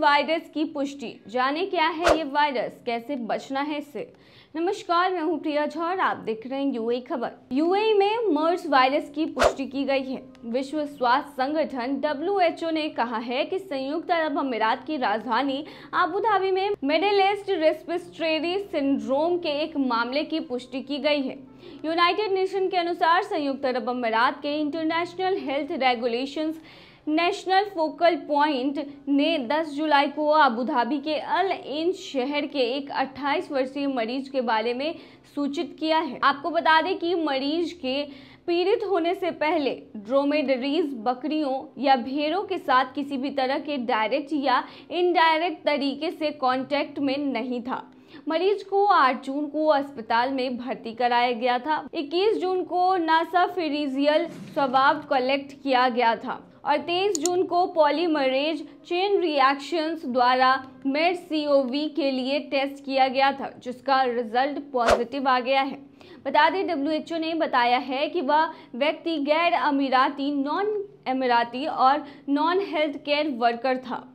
virus की पुष्टि जाने क्या है ये वायरस कैसे बचना है इससे नमस्कार मैं हूँ प्रिया झौर आप देख रहे हैं यूएई खबर यूएई में मर्स वायरस की पुष्टि की गई है विश्व स्वास्थ्य संगठन डब्ल्यूएचओ ने कहा है कि संयुक्त अरब अमीरात की राजधानी आबू धाबी में मेडलिस्ट रेस्पिस्ट्रेरी सिंड्रोम के एक मामले की पुष्टि की गई है यूनाइटेड नेशन के अनुसार संयुक्त अरब अमीरात के International Health Regulations National Focal Point ने 10 जुलाई को धाबी के अल इन शहर के एक 28 वर्षीय मरीज के बारे में सूचित किया है आपको बता दें कि मरीज के पीड़ित होने से पहले ड्रोमेडरीज बकरियों या भेड़ों के साथ किसी भी तरह के डायरेक्ट या इनडायरेक्ट तरीके से कांटेक्ट में नहीं था मरीज को 8 जून को अस्पताल में भर्ती कराया गया था 21 जून को नासा फिरिजियल स्वभाव कलेक्ट किया गया था और 23 जून को पॉलीमरेज चेन रिएक्शंस द्वारा मेड सी के लिए टेस्ट किया गया था जिसका रिजल्ट पॉजिटिव आ गया है बता दें डब्ल्यू ने बताया है कि वह व्यक्ति गैर अमीराती नॉन अमीराती और नॉन हेल्थ केयर वर्कर था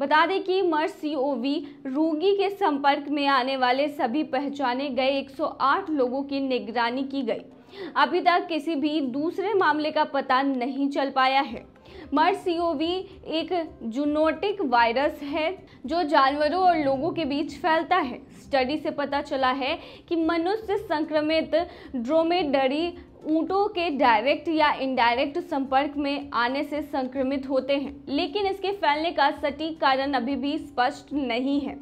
बता दें कि मर्स सी रोगी के संपर्क में आने वाले सभी पहचाने गए 108 लोगों की निगरानी की गई अभी तक किसी भी दूसरे मामले का पता नहीं चल पाया है मर सीओवी एक जूनोटिक वायरस है जो जानवरों और लोगों के बीच फैलता है स्टडी से पता चला है कि मनुष्य संक्रमित ड्रोमेडरी ऊँटों के डायरेक्ट या इनडायरेक्ट संपर्क में आने से संक्रमित होते हैं लेकिन इसके फैलने का सटीक कारण अभी भी स्पष्ट नहीं है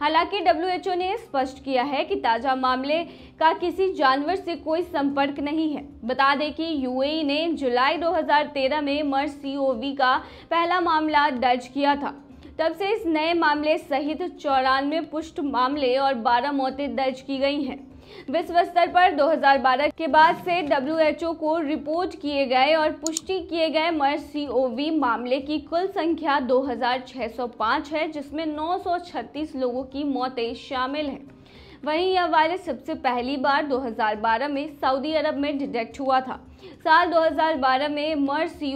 हालांकि डब्ल्यूएचओ ने स्पष्ट किया है कि ताज़ा मामले का किसी जानवर से कोई संपर्क नहीं है बता दें कि यूएई e ने जुलाई 2013 में मर्स सीओवी का पहला मामला दर्ज किया था तब से इस नए मामले सहित चौरानवे पुष्ट मामले और 12 मौतें दर्ज की गई हैं विश्व स्तर पर 2012 के बाद से डब्ल्यूएचओ को रिपोर्ट किए गए और पुष्टि किए गए मर्ज सी मामले की कुल संख्या 2605 है जिसमें 936 लोगों की मौतें शामिल हैं वहीं यह वायरस सबसे पहली बार 2012 में सऊदी अरब में डिटेक्ट हुआ था साल 2012 में मर सी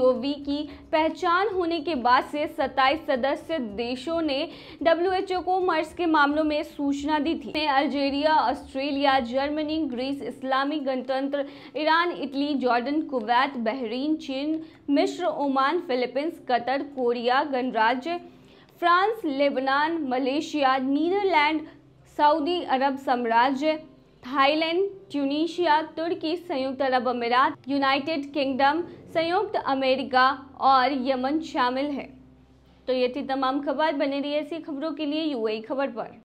की पहचान होने के बाद से 27 सदस्य देशों ने डब्ल्यूएचओ को मर्स के मामलों में सूचना दी थी में अल्जेरिया ऑस्ट्रेलिया जर्मनी ग्रीस इस्लामी गणतंत्र Iran Italy Jordan Kuwait Bahrain चीन मिश्र ओमान फिलीपींस कतर कोरिया गणराज्य France Lebanon Malaysia Netherlands Saudi अरब साम्राज्य थाईलैंड ट्यूनिशिया तुर्की संयुक्त अरब अमीरात यूनाइटेड किंगडम संयुक्त अमेरिका और यमन शामिल है तो ये थी तमाम खबर बने रही ऐसी खबरों के लिए यूएई खबर पर